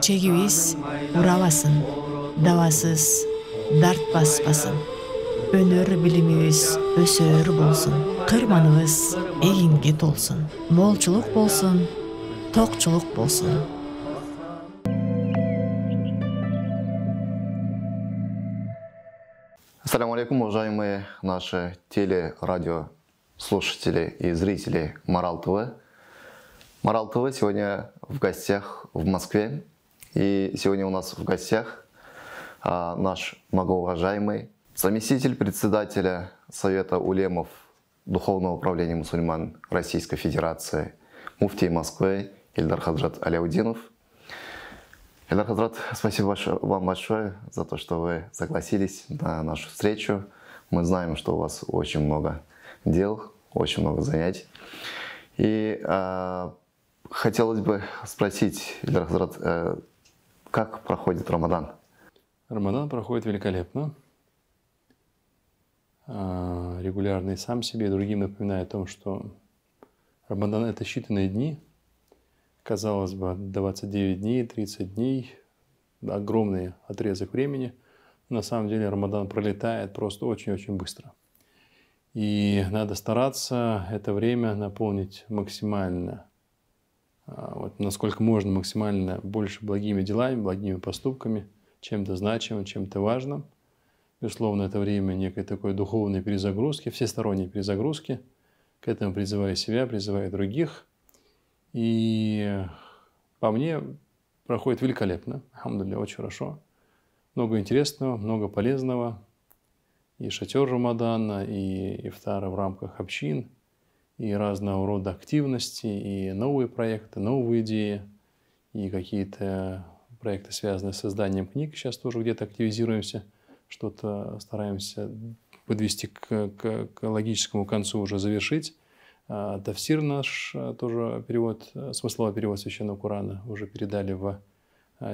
chegiviz uralasin davasiz dard баспасын өнөр билимибиз өсөр болсун кырманыбыз эгинге толсун молчулук болсун токчулук болсун Ассаламу алейкум, уважаемые наши телерадио слушатели и зрители Марал ТВ. Марал ТВ сегодня в гостях в Москве и сегодня у нас в гостях а, наш многоуважаемый заместитель председателя Совета улемов Духовного управления мусульман Российской Федерации, муфтий Москвы Ильдар Хаджат Аляудинов. Ильдар Хаджат, спасибо вам большое за то, что вы согласились на нашу встречу. Мы знаем, что у вас очень много дел, очень много занятий. И э, хотелось бы спросить, Ильдар Хаджат, э, как проходит Рамадан? Рамадан проходит великолепно. А, регулярно и сам себе, и другим напоминаю о том, что Рамадан – это считанные дни. Казалось бы, 29 дней, 30 дней – огромный отрезок времени. На самом деле Рамадан пролетает просто очень-очень быстро. И надо стараться это время наполнить максимально а, вот насколько можно максимально больше благими делами, благими поступками, чем-то значимым, чем-то важным. Безусловно, это время некой такой духовной перезагрузки, всесторонней перезагрузки. К этому призываю себя, призываю других. И по мне проходит великолепно, для очень хорошо. Много интересного, много полезного. И шатер Рамадана, и ифтара в рамках общин – и разного рода активности, и новые проекты, новые идеи, и какие-то проекты, связанные с созданием книг. Сейчас тоже где-то активизируемся, что-то стараемся подвести к, к, к логическому концу, уже завершить. А, Тавсир наш а, тоже перевод, а, смысловой перевод Священного Корана уже передали в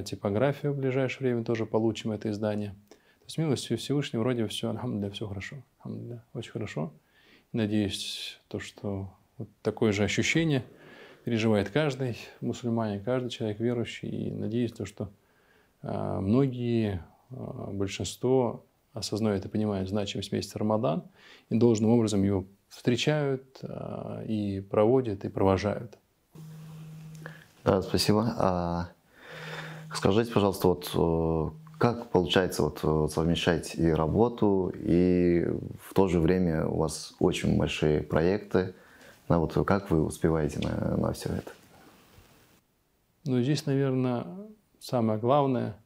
типографию в ближайшее время, тоже получим это издание. То есть милостью Всевышнего вроде все, алхамдуля, все хорошо, очень хорошо. Надеюсь, то, что вот такое же ощущение переживает каждый мусульманин, каждый человек верующий. И надеюсь, то, что а, многие, а, большинство осознают и понимают значимость месяца Рамадан и должным образом его встречают а, и проводят и провожают. Да, спасибо. скажите, пожалуйста, вот э, как получается вот э, совмещать и работу, и в то же время у вас очень большие проекты. Ну, вот как вы успеваете на, на все это? Ну, здесь, наверное, самое главное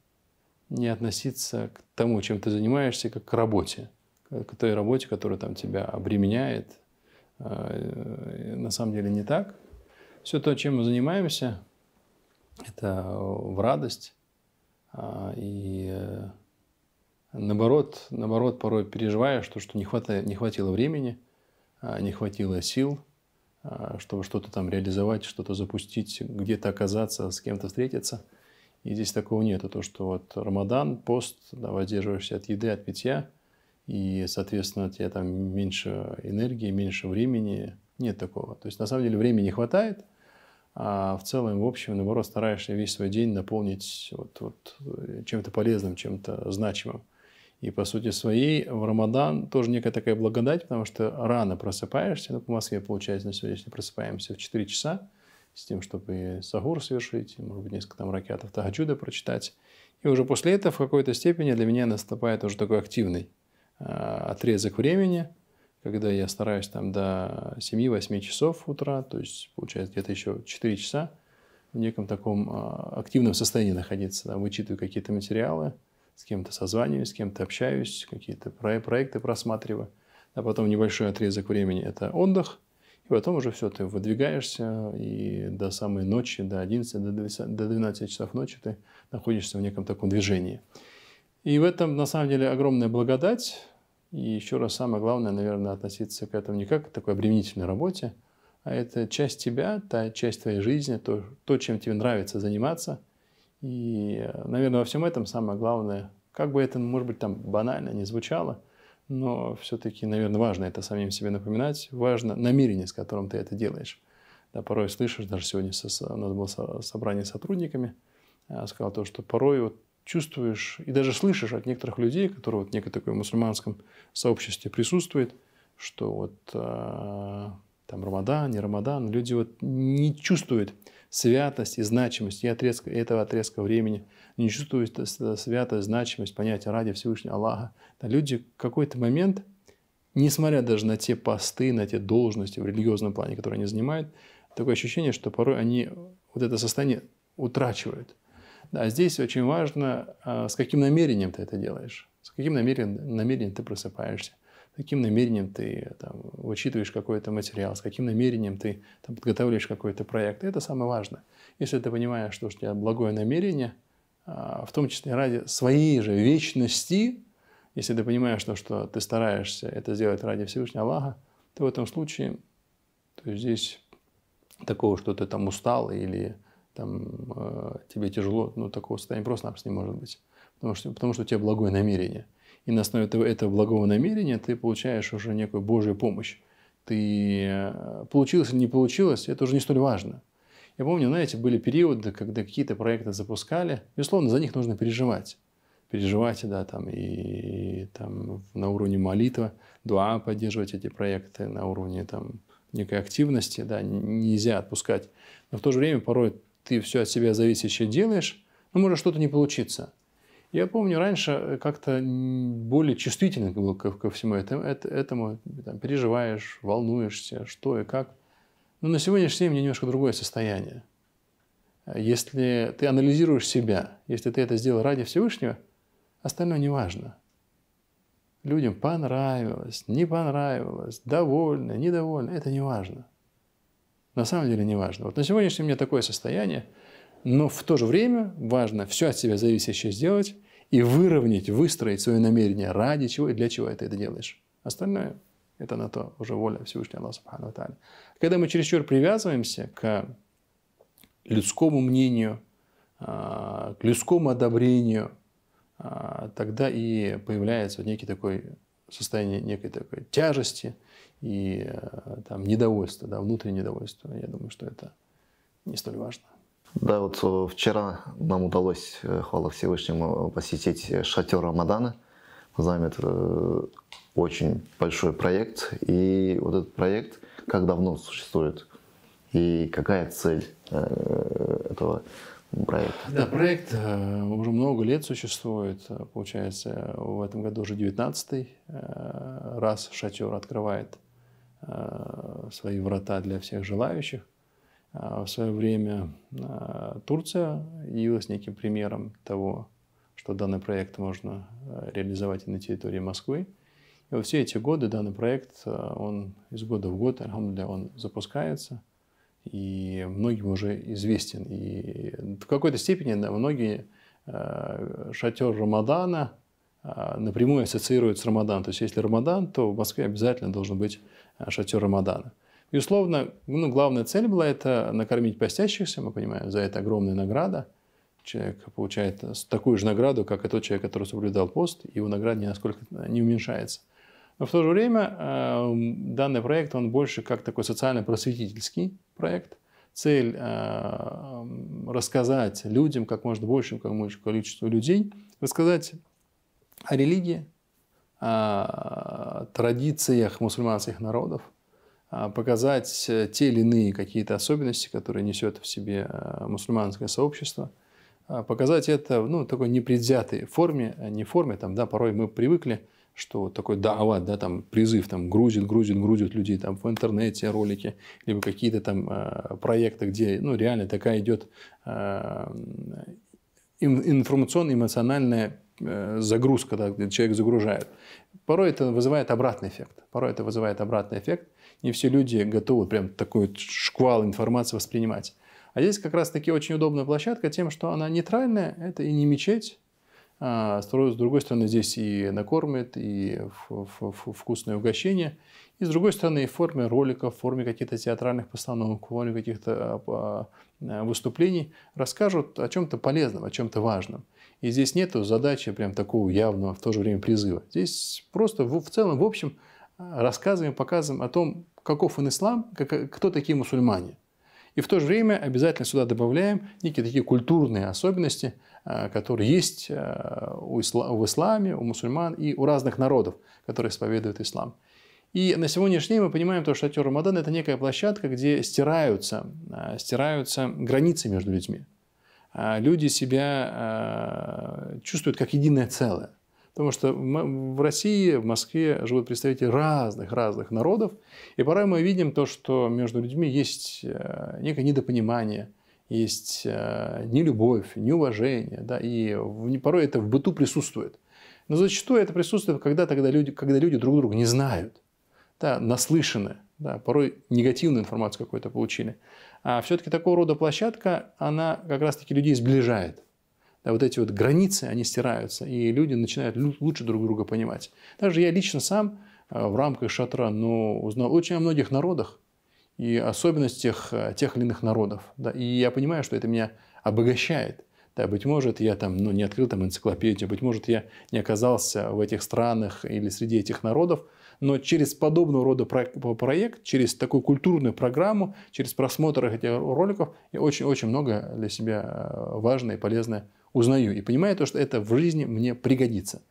не относиться к тому, чем ты занимаешься, как к работе, к той работе, которая там тебя обременяет. А, э, на самом деле не так. Все то, чем мы занимаемся, это э, в радость, а, и э, наоборот, наоборот, порой переживаешь, что что не, хватает, не хватило времени, а, не хватило сил, а, чтобы что-то там реализовать, что-то запустить, где-то оказаться, с кем-то встретиться. И здесь такого нету. То, что вот Рамадан, пост, да, воздерживаешься от еды, от питья, и, соответственно, у тебя там меньше энергии, меньше времени. Нет такого. То есть, на самом деле, времени не хватает – а в целом, в общем, наоборот, стараешься весь свой день наполнить вот, вот э, чем-то полезным, чем-то значимым. И по сути своей в Рамадан тоже некая такая благодать, потому что рано просыпаешься, ну, по Москве получается на сегодняшний просыпаемся в 4 часа, с тем, чтобы и сахур совершить, и, может быть, несколько там ракетов тагачуда прочитать. И уже после этого в какой-то степени для меня наступает уже такой активный э, отрезок времени – когда я стараюсь там до 7-8 часов утра, то есть получается где-то еще 4 часа в неком таком а, активном состоянии находиться. Там, вычитываю какие-то материалы, с кем-то созваниваюсь, с кем-то общаюсь, какие-то про проекты просматриваю. А потом небольшой отрезок времени – это отдых. И потом уже все, ты выдвигаешься, и до самой ночи, до 11, до 12, до 12 часов ночи ты находишься в неком таком движении. И в этом, на самом деле, огромная благодать, и еще раз самое главное, наверное, относиться к этому не как к такой обременительной работе, а это часть тебя, та часть твоей жизни, то, то чем тебе нравится заниматься. И, наверное, во всем этом самое главное, как бы это, может быть, там банально не звучало, но все-таки, наверное, важно это самим себе напоминать, важно намерение, с которым ты это делаешь. Да, порой слышишь, даже сегодня со у нас было собрание с сотрудниками, а, сказал то, что порой вот чувствуешь и даже слышишь от некоторых людей, которые вот в некой такой мусульманском сообществе присутствует, что вот э, там Рамадан, не Рамадан, люди вот не чувствуют святость и значимость и отрезка, этого отрезка времени, не чувствуют э, святость, значимость, понятия ради Всевышнего Аллаха. Да, люди в какой-то момент, несмотря даже на те посты, на те должности в религиозном плане, которые они занимают, такое ощущение, что порой они вот это состояние утрачивают – а здесь очень важно, а, с каким намерением ты это делаешь, с каким намерением, намерением ты просыпаешься, с каким намерением ты там, вычитываешь какой-то материал, с каким намерением ты там, подготавливаешь какой-то проект. это самое важное. Если ты понимаешь, что у тебя благое намерение, а, в том числе ради своей же вечности, если ты понимаешь, что, что ты стараешься это сделать ради Всевышнего Аллаха, то в этом случае то здесь такого, что ты там устал или там, э, тебе тяжело, ну, такого состояния просто-напросто не может быть. Потому что, потому что у тебя благое намерение. И на основе этого, этого благого намерения ты получаешь уже некую Божью помощь. Ты э, получилось или не получилось, это уже не столь важно. Я помню, знаете, были периоды, когда какие-то проекты запускали. Безусловно, за них нужно переживать. Переживать, да, там, и, и там на уровне молитвы, дуа поддерживать эти проекты, на уровне там некой активности, да, нельзя отпускать. Но в то же время порой ты все от себя зависящее делаешь, ну, может что-то не получиться. Я помню, раньше э, как-то более чувствительно был ко, ко всему этому, этому там, переживаешь, волнуешься, что и как. Но на сегодняшний день у меня немножко другое состояние. Если ты анализируешь себя, если ты это сделал ради Всевышнего, остальное не важно. Людям понравилось, не понравилось, довольны, недовольны, это не важно. На самом деле не важно. Вот на сегодняшний мне такое состояние, но в то же время важно все от себя зависящее сделать и выровнять, выстроить свое намерение, ради чего и для чего ты это делаешь. Остальное – это на то уже воля Всевышнего Аллаха Субхану Тааля. Когда мы чересчур привязываемся к людскому мнению, а, к людскому одобрению, а, тогда и появляется некий такой состояние некой такой тяжести – и э, там, недовольство, да, внутреннее недовольство. Я думаю, что это не столь важно. Да, вот э, вчера нам удалось, э, хвала Всевышнему, посетить шатер Рамадана. Знаем, это очень большой проект. И вот этот проект, как давно существует? И какая цель этого проекта? Да, проект уже много лет существует. Получается, в этом году уже 19 раз шатер открывает Э, свои врата для всех желающих. А в свое время э, Турция явилась неким примером того, что данный проект можно э, реализовать и на территории Москвы. И во все эти годы данный проект, он из года в год, он запускается и многим уже известен. И в какой-то степени многие шатер Рамадана напрямую ассоциируют с Рамадан. То есть, если Рамадан, то в Москве обязательно должен быть шатер Рамадана. Безусловно, ну, главная цель была это накормить постящихся, мы понимаем, за это огромная награда. Человек получает такую же награду, как и тот человек, который соблюдал пост, и его награда насколько не уменьшается. Но в то же время э, данный проект, он больше как такой социально-просветительский проект. Цель э, эм, рассказать людям, как можно большему количеству людей, рассказать о религии, традициях мусульманских народов, э, показать э, те или иные какие-то особенности, которые несет в себе э, мусульманское сообщество, показать это ну, такой непредвзятой форме, не форме, там, да, порой мы привыкли, что такой дават, да, там призыв, там грузит, грузит, грузит людей там в интернете ролики, либо какие-то там проекты, где ну реально такая идет информационно-эмоциональная Э, загрузка, когда человек загружает. Порой это вызывает обратный эффект. Порой это вызывает обратный эффект. Не все люди готовы прям такой шквал информации воспринимать. А здесь как раз-таки очень удобная площадка тем, что она нейтральная, это и не мечеть, а с другой стороны, здесь и накормят, и вкусное угощение. И с другой стороны, и в форме роликов, в форме каких-то театральных постановок, в форме каких-то а, а, выступлений расскажут о чем-то полезном, о чем-то важном. И здесь нет задачи прям такого явного, в то же время призыва. Здесь просто в, в целом, в общем, рассказываем, показываем о том, каков он ислам, как, кто такие мусульмане. И в то же время обязательно сюда добавляем некие такие культурные особенности, а, которые есть а, у исла в исламе, у мусульман и у разных народов, которые исповедуют ислам. И на сегодняшний день мы понимаем, то, что шатер Рамадан – это некая площадка, где стираются, а, стираются границы между людьми. А, люди себя а, чувствуют как единое целое. Потому что в России, в Москве живут представители разных-разных народов. И порой мы видим то, что между людьми есть э, некое недопонимание, есть э, нелюбовь, неуважение. Да? И порой это в быту присутствует. Но зачастую это присутствует, когда, тогда люди, когда люди друг друга не знают, да, наслышаны, да, порой негативную информацию какую-то получили. А все-таки такого рода площадка, она как раз-таки людей сближает. Да, вот эти вот границы, они стираются, и люди начинают лучше друг друга понимать. Даже я лично сам э, в рамках шатра, но узнал очень о многих народах и особенностях э, тех или иных народов. Да, и я понимаю, что это меня обогащает. Да, быть может, я там, ну, не открыл там энциклопедию, быть может, я не оказался в этих странах или среди этих народов, но через подобного рода проект, через такую культурную программу, через просмотр этих роликов я очень-очень много для себя э, важное и полезное узнаю и понимаю то, что это в жизни мне пригодится.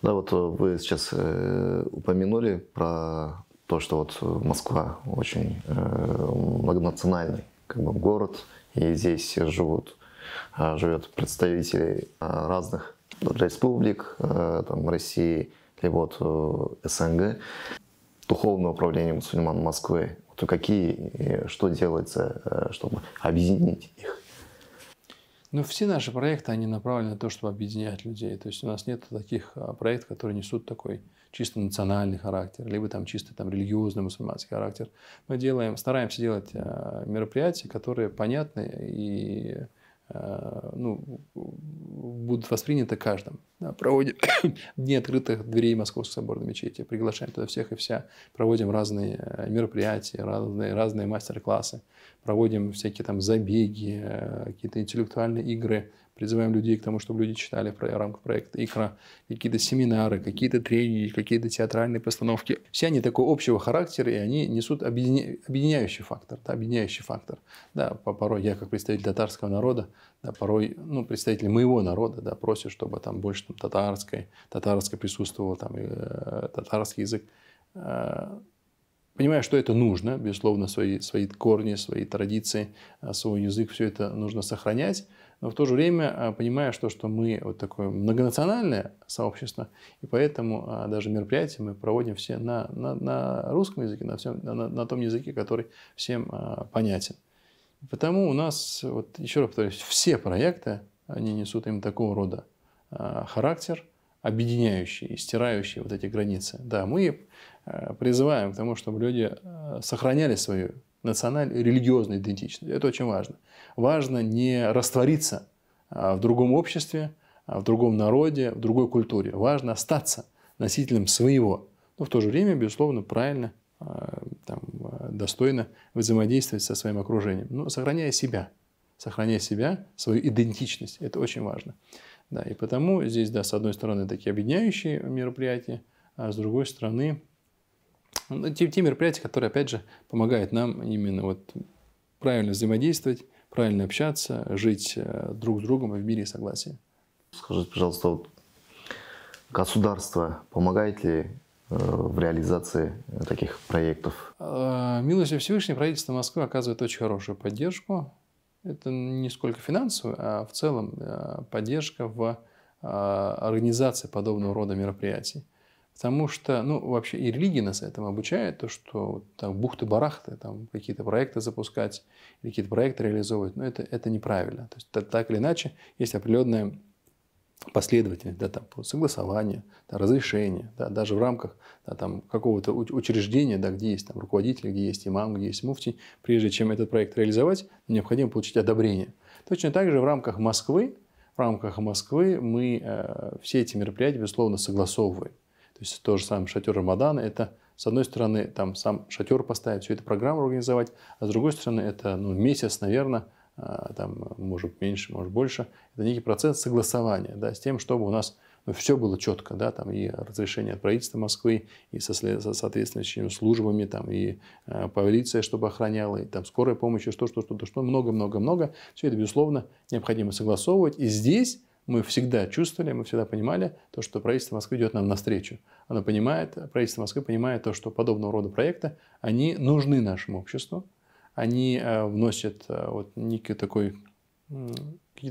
Да, вот э, вы сейчас э, упомянули про то, что вот Москва очень э, многонациональный как бы, город, и здесь живут Э, живет представителей э, разных республик э, там, России или вот СНГ, духовное управление мусульман Москвы. То какие, что делается, чтобы объединить их? Ну, все наши проекты, они направлены на то, чтобы объединять людей. То есть у нас нет таких а, проектов, которые несут такой чисто национальный характер, либо там чисто там религиозный мусульманский характер. Мы делаем, стараемся делать мероприятия, которые понятны и Э, ну, будут восприняты каждым. Да, проводим дни открытых дверей Московской соборной мечети, приглашаем туда всех и вся, проводим разные э, мероприятия, разные, разные мастер-классы, проводим всякие там забеги, э, какие-то интеллектуальные игры, призываем людей к тому, чтобы люди читали в рамках проекта икра, какие-то семинары, какие-то тренинги, какие-то театральные постановки. Все они такого общего характера, и они несут объединя... объединяющий фактор. Да, объединяющий фактор. Да, порой я, как представитель татарского народа, да, порой, ну, представители моего народа, да, просят, чтобы там больше там, татарской, татарское присутствовало, там, э, татарский язык. Э, понимая, что это нужно, безусловно, свои, свои корни, свои традиции, э, свой язык, все это нужно сохранять, но в то же время а, понимая, что, что мы вот такое многонациональное сообщество, и поэтому а, даже мероприятия мы проводим все на, на, на русском языке, на, всем, на, на том языке, который всем а, понятен. Потому у нас, вот еще раз повторюсь, все проекты, они несут им такого рода характер, объединяющий и стирающий вот эти границы. Да, мы призываем к тому, чтобы люди сохраняли свою национально-религиозной идентичности. Это очень важно. Важно не раствориться а, в другом обществе, а, в другом народе, в другой культуре. Важно остаться носителем своего, но в то же время, безусловно, правильно, а, там, достойно взаимодействовать со своим окружением, но сохраняя себя, сохраняя себя, свою идентичность. Это очень важно. Да, и потому здесь, да, с одной стороны, такие объединяющие мероприятия, а с другой стороны, ну, те, те мероприятия, которые, опять же, помогают нам именно вот правильно взаимодействовать, правильно общаться, жить э, друг с другом и в мире и согласии. Скажите, пожалуйста, вот государство помогает ли э, в реализации таких проектов? Э, Милость Всевышнего правительство Москвы оказывает очень хорошую поддержку. Это не сколько финансовую, а в целом поддержка в организации подобного рода мероприятий. Потому что, ну, вообще и религия нас этому обучает, то, что там бухты-барахты, там какие-то проекты запускать, какие-то проекты реализовывать, но это, это неправильно. То есть так или иначе есть определенная последовательность, да, там, согласование, да, разрешение, да, даже в рамках да, там, какого-то учреждения, да, где есть там, руководитель, где есть имам, где есть муфти, прежде чем этот проект реализовать, необходимо получить одобрение. Точно так же в рамках Москвы, в рамках Москвы мы э, все эти мероприятия, безусловно, согласовываем. То есть то же самое шатер Рамадана – это с одной стороны, там сам шатер поставить, всю эту программу организовать, а с другой стороны, это ну, месяц, наверное, а, там, может меньше, может больше. Это некий процесс согласования да, с тем, чтобы у нас ну, все было четко, да, там и разрешение от правительства Москвы, и со, со соответствующими службами, там и э, полиция, чтобы охраняла, и там скорая помощь, и что, что, что, что, много-много-много. Все это, безусловно, необходимо согласовывать. И здесь мы всегда чувствовали, мы всегда понимали то, что правительство Москвы идет нам навстречу. Оно понимает, правительство Москвы понимает то, что подобного рода проекты, они нужны нашему обществу, они э, вносят э, вот некий такой,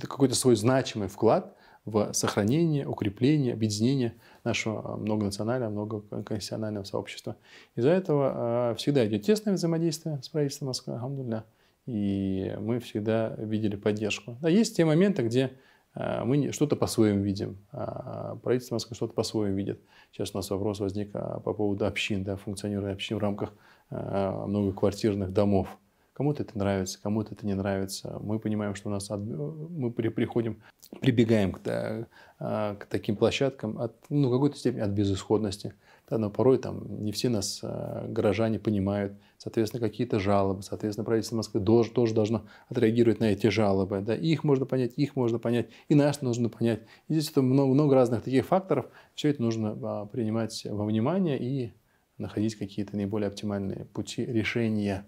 какой-то свой значимый вклад в сохранение, укрепление, объединение нашего э, многонационального, многоконфессионального сообщества. Из-за этого всегда идет тесное взаимодействие с правительством Москвы, Амдулля, и мы всегда видели поддержку. Да, есть те моменты, где Э, мы что-то по-своему видим, э, правительство Москвы что-то по-своему видит. Сейчас у нас вопрос возник э, по поводу общин, да, функционирования общин в рамках многоквартирных домов. Кому-то это нравится, кому-то это не нравится. Мы понимаем, что у нас от, мы при, приходим, прибегаем к, к таким площадкам от, ну, какой-то степени от безысходности. Да, но порой там не все нас э, горожане понимают, соответственно, какие-то жалобы, соответственно, правительство Москвы тоже, тоже должно отреагировать на эти жалобы. Да, их можно понять, их можно понять, и нас нужно понять. И здесь это много, много разных таких факторов. Все это нужно а, принимать во внимание и находить какие-то наиболее оптимальные пути решения.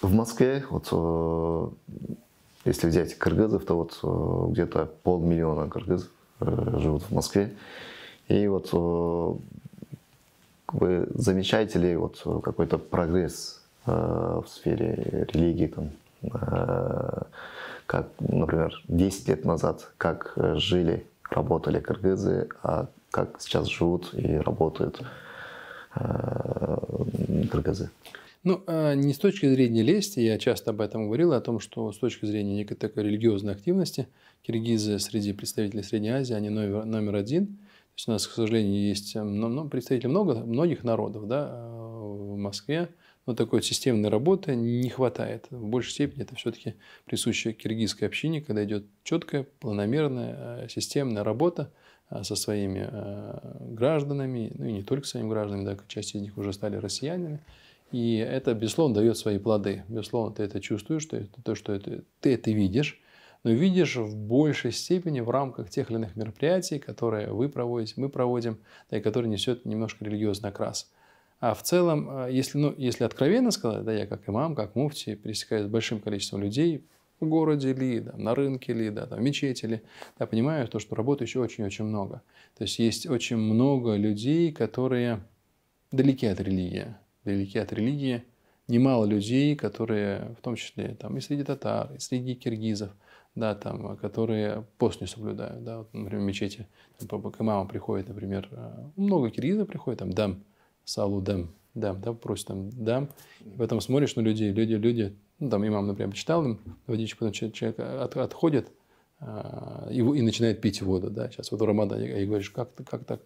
В Москве, вот, э, если взять кыргызов, то вот э, где-то полмиллиона кыргызов живут в Москве. И вот вы замечаете ли вот э, какой-то прогресс э, в сфере религии, там, э, как, например, 10 лет назад, как жили, работали кыргызы, а как сейчас живут и работают кыргызы? Ну, не с точки зрения лести, я часто об этом говорил, о том, что с точки зрения некой такой религиозной активности киргизы среди представителей Средней Азии, они номер, номер один – есть у нас, к сожалению, есть эм, ну, представители много, многих народов да, э, в Москве, но такой системной работы не хватает. В большей степени это все-таки присуще киргизской общине, когда идет четкая, планомерная, э, системная работа э, со своими гражданами, ну и не только своими гражданами, да, часть из них уже стали россиянами. И это, безусловно, дает свои плоды. Безусловно, ты это чувствуешь, ты, то, что это, ты это видишь, но видишь в большей степени в рамках тех или иных мероприятий, которые вы проводите, мы проводим, да и которые несет немножко религиозный окрас. А в целом, э, если, ну, если откровенно сказать, да, я как имам, как муфти пересекаюсь с большим количеством людей в городе ли, да, на рынке ли, да, там, в мечети ли, да, понимаю то, что работы еще очень-очень много. То есть есть очень много людей, которые далеки от религии, далеки от религии, немало людей, которые, в том числе там, и среди татар, и среди киргизов – да, там, а, которые пост не соблюдают, да, вот, например, в мечети, там, к имамам приходит, например, э, много киргизов приходит, там, дам, салу дам, дам, да, просит там дам, и потом смотришь на людей, люди, люди, ну, там, имам, например, почитал им водичку, потом человек э, от, отходит, и, э, и начинает пить воду, да, сейчас вот в Рамадан, и говоришь, как, как так,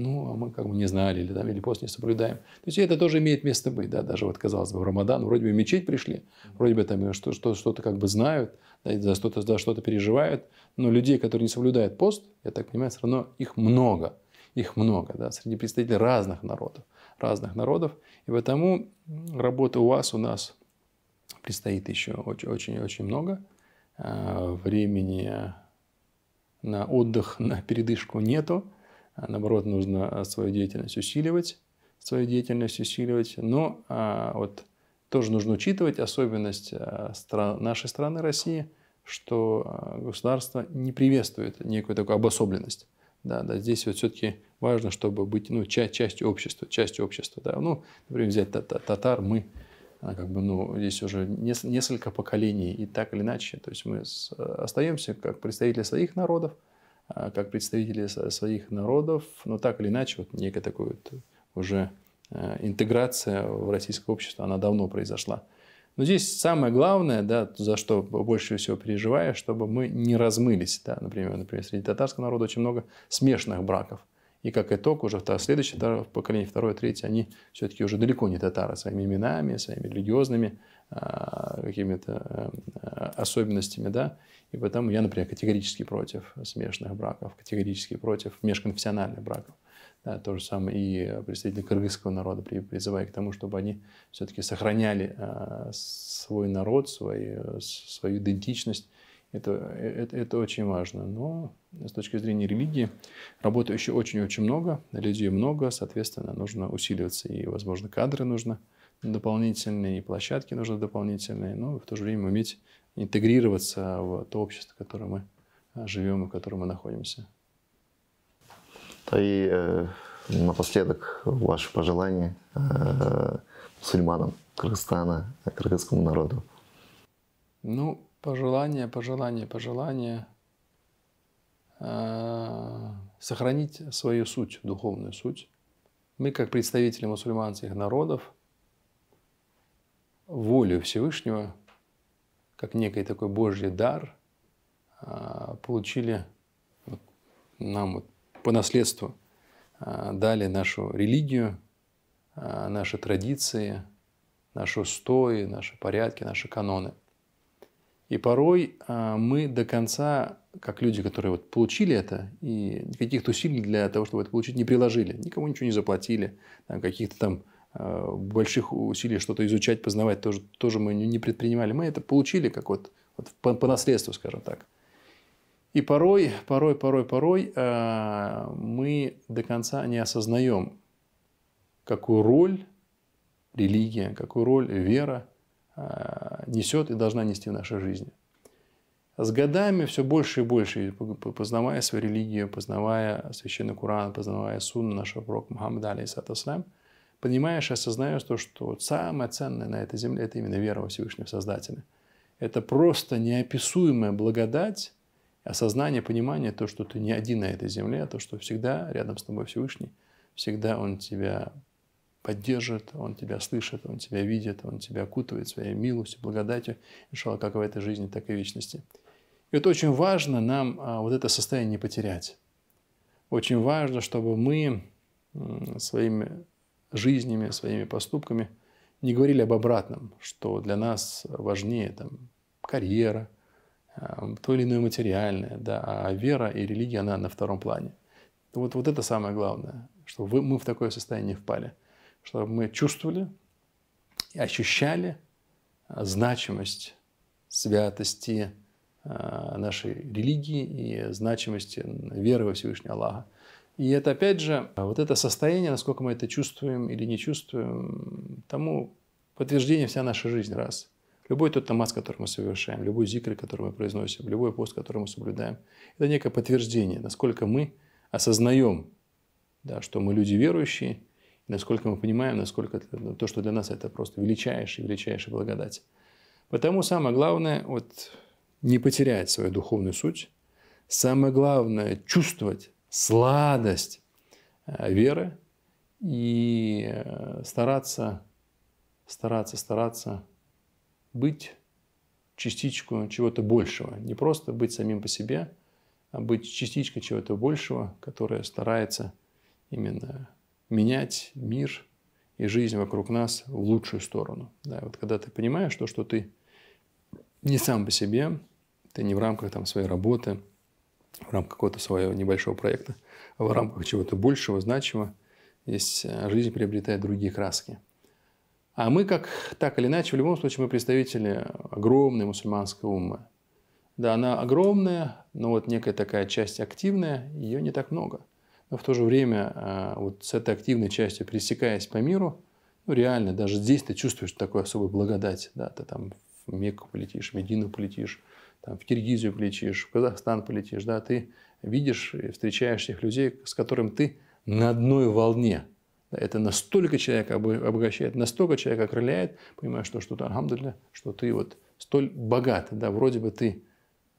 ну, а мы как бы не знали, или, там, или пост не соблюдаем. То есть это тоже имеет место быть, да, даже вот, казалось бы, в Рамадан, вроде бы в мечеть пришли, вроде бы там э, что, что, что-то как бы знают, да, за что-то за что-то переживают, но людей, которые не соблюдают пост, я так понимаю, все равно их много, их много, да, среди представителей разных народов, разных народов, и потому работа у вас, у нас предстоит еще очень-очень много а, времени на отдых, на передышку нету. А, наоборот, нужно а, свою деятельность усиливать, свою деятельность усиливать. Но а, вот тоже нужно учитывать особенность нашей страны России, что государство не приветствует некую такую обособленность. Да, да, здесь вот все-таки важно, чтобы быть ну, ча- частью общества, частью общества. Да. Ну, например, взять татар, мы как бы, ну, здесь уже несколько поколений, и так или иначе, то есть мы остаемся как представители своих народов, а, как представители своих народов, но так или иначе, вот некая такая вот уже а, интеграция в российское общество, она давно произошла. Но здесь самое главное, да, за что больше всего переживаю, чтобы мы не размылись. Да, например, например, среди татарского народа очень много смешных браков. И как итог, уже второе следующее поколение, второе, третье, они все-таки уже далеко не татары своими именами, своими религиозными а, какими-то эм, особенностями. Да? И поэтому я, например, категорически против смешанных браков, категорически против межконфессиональных браков. Да, то же самое и представители кыргызского народа, призывая к тому, чтобы они все-таки сохраняли а, свой народ, свой, свою идентичность. Это, э, это, это очень важно. Но с точки зрения религии работы еще очень-очень много, людей много, соответственно, нужно усиливаться. И, возможно, кадры нужно дополнительные, и площадки нужно дополнительные, но ну, в то же время уметь интегрироваться в то общество, в котором мы э, живем и в котором мы находимся. И э, напоследок ваши пожелания э, мусульманам Кыргызстана, кыргызскому народу. Ну, пожелания, пожелания, пожелания э, сохранить свою суть, духовную суть. Мы, как представители мусульманских народов, волю Всевышнего – как некий такой Божий дар, а, получили нам вот, по наследству, а, дали нашу религию, а, наши традиции, наши устои, наши порядки, наши каноны. И порой мы до конца, как люди, которые вот получили это, и никаких усилий для того, чтобы это получить, не приложили. Никому ничего не заплатили, каких-то там Э, больших усилий что-то изучать, познавать тоже, тоже мы не предпринимали. Мы это получили как вот, вот по, по наследству, скажем так. И порой, порой, порой, порой э, мы до конца не осознаем, какую роль религия, какую роль вера э, несет и должна нести в нашей жизни. С годами все больше и больше, познавая свою религию, познавая священный Куран, познавая сунну нашего пророка Мухаммада, алейсалату понимаешь осознаешь то, что самое ценное на этой земле – это именно вера во Всевышнего Создателя. Это просто неописуемая благодать, осознание, понимание, то, что ты не один на этой земле, а то, что всегда рядом с тобой Всевышний, всегда Он тебя поддержит, Он тебя слышит, Он тебя видит, Он тебя окутывает своей милостью, благодатью, иншалла, как в этой жизни, так и в вечности. И вот очень важно нам а, вот это состояние не потерять. Очень важно, чтобы мы своими жизнями, своими поступками не говорили об обратном, что для нас важнее там, карьера, а, то или иное материальное, да, а вера и религия, она на втором плане. Вот, вот это самое главное, что мы в такое состояние впали, чтобы мы чувствовали и ощущали а, значимость святости а, нашей религии и значимости веры во Всевышнего Аллаха. И это опять же, вот это состояние, насколько мы это чувствуем или не чувствуем, тому подтверждение вся наша жизнь, раз. Любой тот намаз, который мы совершаем, любой зикр, который мы произносим, любой пост, который мы соблюдаем, это некое подтверждение, насколько мы осознаем, да, что мы люди верующие, и насколько мы понимаем, насколько ну, то, что для нас это просто величайшая, величайшая благодать. Потому самое главное вот, не потерять свою духовную суть, самое главное чувствовать сладость э, веры и э, стараться, стараться, стараться быть частичку чего-то большего. Не просто быть самим по себе, а быть частичкой чего-то большего, которое старается именно менять мир и жизнь вокруг нас в лучшую сторону. Да, вот когда ты понимаешь то, что ты не сам по себе, ты не в рамках там, своей работы – в рамках какого-то своего небольшого проекта, в рамках чего-то большего, значимого, есть э, жизнь приобретает другие краски. А мы, как так или иначе, в любом случае, мы представители огромной мусульманской уммы. Да, она огромная, но вот некая такая часть активная, ее не так много. Но в то же время э, вот с этой активной частью, пересекаясь по миру, ну, реально, даже здесь ты чувствуешь такую особую благодать. Да, ты там в Мекку полетишь, в Медину полетишь, там, в Киргизию полетишь, в Казахстан полетишь, да, ты видишь и встречаешь тех людей, с которым ты на одной волне. Это настолько человека обогащает, настолько человека окрыляет, понимаешь, что что-то, алхамдулля, что ты вот столь богат, да, вроде бы ты,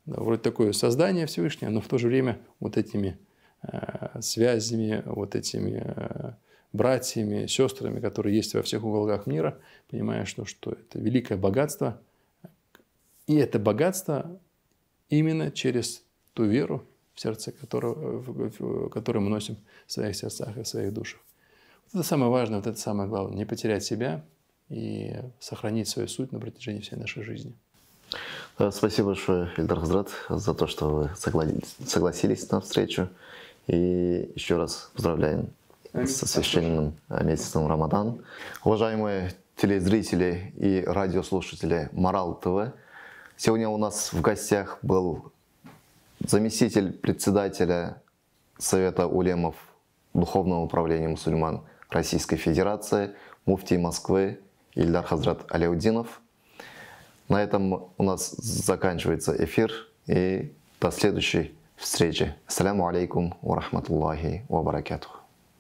да, вроде такое создание Всевышнего, но в то же время вот этими э, связями, вот этими э, братьями, сестрами, которые есть во всех уголках мира, понимаешь, что, что это великое богатство – и это богатство именно через ту веру, в сердце которого, которую мы носим в своих сердцах и в своих душах. Вот это самое важное, вот это самое главное. Не потерять себя и сохранить свою суть на протяжении всей нашей жизни. Э, спасибо большое, Эльдар Хазрат, за то, что вы согласились на встречу. И еще раз поздравляем с священным э, месяцем Рамадан. Уважаемые телезрители и радиослушатели Морал ТВ, Сегодня у нас в гостях был заместитель председателя Совета улемов Духовного управления мусульман Российской Федерации, муфтий Москвы Ильдар Хазрат Аляудинов. На этом у нас заканчивается эфир и до следующей встречи. Ассаламу алейкум ва рахматуллахи ва баракатух.